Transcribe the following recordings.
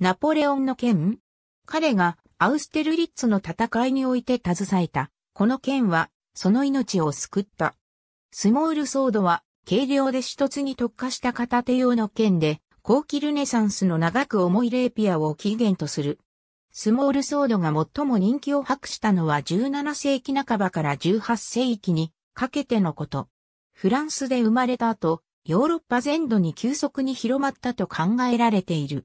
ナポレオンの剣彼がアウステルリッツの戦いにおいて携えた。この剣は、その命を救った。スモールソードは、軽量で一つに特化した片手用の剣で、後期ルネサンスの長く重いレーピアを起源とする。スモールソードが最も人気を博したのは17世紀半ばから18世紀にかけてのこと。フランスで生まれた後、ヨーロッパ全土に急速に広まったと考えられている。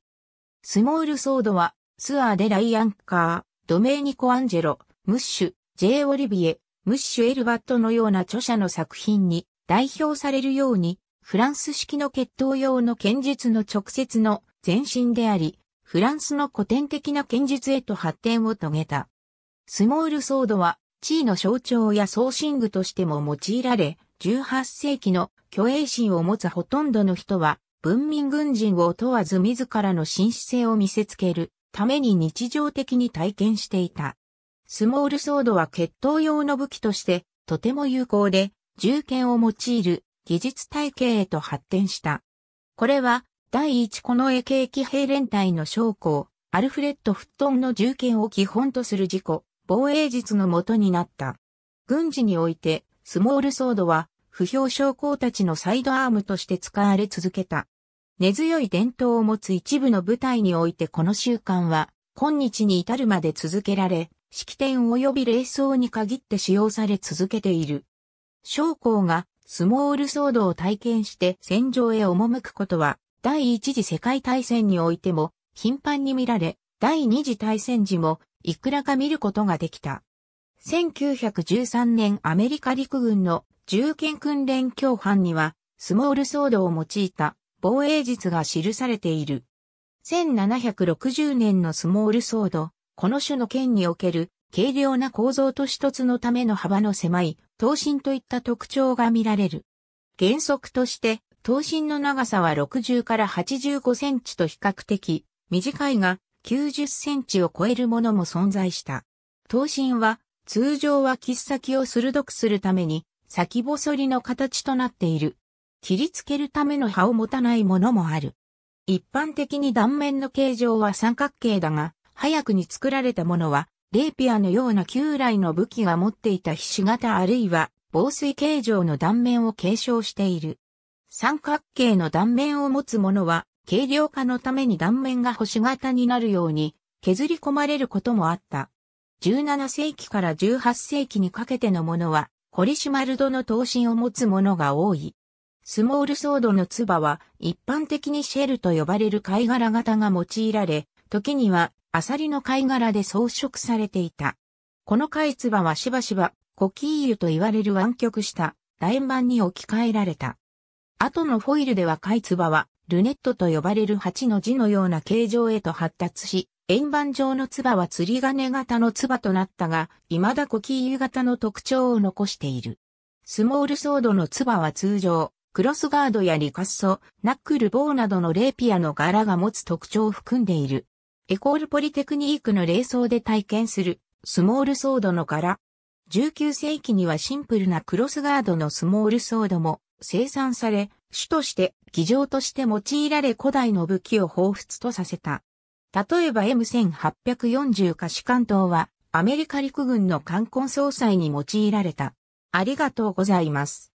スモールソードは、スアーでライアンカー、ドメーニコ・アンジェロ、ムッシュ、ジェイ・オリビエ、ムッシュ・エルバットのような著者の作品に代表されるように、フランス式の血統用の剣術の直接の前身であり、フランスの古典的な剣術へと発展を遂げた。スモールソードは、地位の象徴や送信具としても用いられ、18世紀の虚栄心を持つほとんどの人は、文民軍人を問わず自らの紳士性を見せつけるために日常的に体験していた。スモールソードは決闘用の武器としてとても有効で、銃剣を用いる技術体系へと発展した。これは第一この絵系騎兵連隊の将校、アルフレッド・フットンの銃剣を基本とする事故、防衛術のもとになった。軍事において、スモールソードは不評将校たちのサイドアームとして使われ続けた。根強い伝統を持つ一部の部隊においてこの習慣は、今日に至るまで続けられ、式典及び礼装に限って使用され続けている。将校がスモール騒動を体験して戦場へ赴くことは、第一次世界大戦においても頻繁に見られ、第二次大戦時もいくらか見ることができた。1913年アメリカ陸軍の銃剣訓練教班には、スモールソードを用いた防衛術が記されている。1760年のスモールソード、この種の剣における軽量な構造と一つのための幅の狭い、刀身といった特徴が見られる。原則として、刀身の長さは60から85センチと比較的短いが90センチを超えるものも存在した。刀身は通常は切っ先を鋭くするために先細りの形となっている。切りつけるための刃を持たないものもある。一般的に断面の形状は三角形だが、早くに作られたものは、レーピアのような旧来の武器が持っていた菱形あるいは防水形状の断面を継承している。三角形の断面を持つものは、軽量化のために断面が星型になるように削り込まれることもあった。17世紀から18世紀にかけてのものはコリシュマルドの刀身を持つ者が多い。スモールソードの唾は一般的にシェルと呼ばれる貝殻型が用いられ、時にはアサリの貝殻で装飾されていた。この貝唾はしばしばコキーユと言われる湾曲した楕円盤に置き換えられた。後のフォイルでは貝唾はルネットと呼ばれる鉢の字のような形状へと発達し、円盤状のツバは釣り鐘型のツバとなったが、未だ古キー型の特徴を残している。スモールソードのツバは通常、クロスガードやリカッソ、ナックルボーなどのレーピアの柄が持つ特徴を含んでいる。エコールポリテクニークの霊装で体験する、スモールソードの柄。19世紀にはシンプルなクロスガードのスモールソードも生産され、主として、儀仗として用いられ古代の武器を彷彿とさせた。例えば M1840 可視関東はアメリカ陸軍の冠婚総裁に用いられた。ありがとうございます。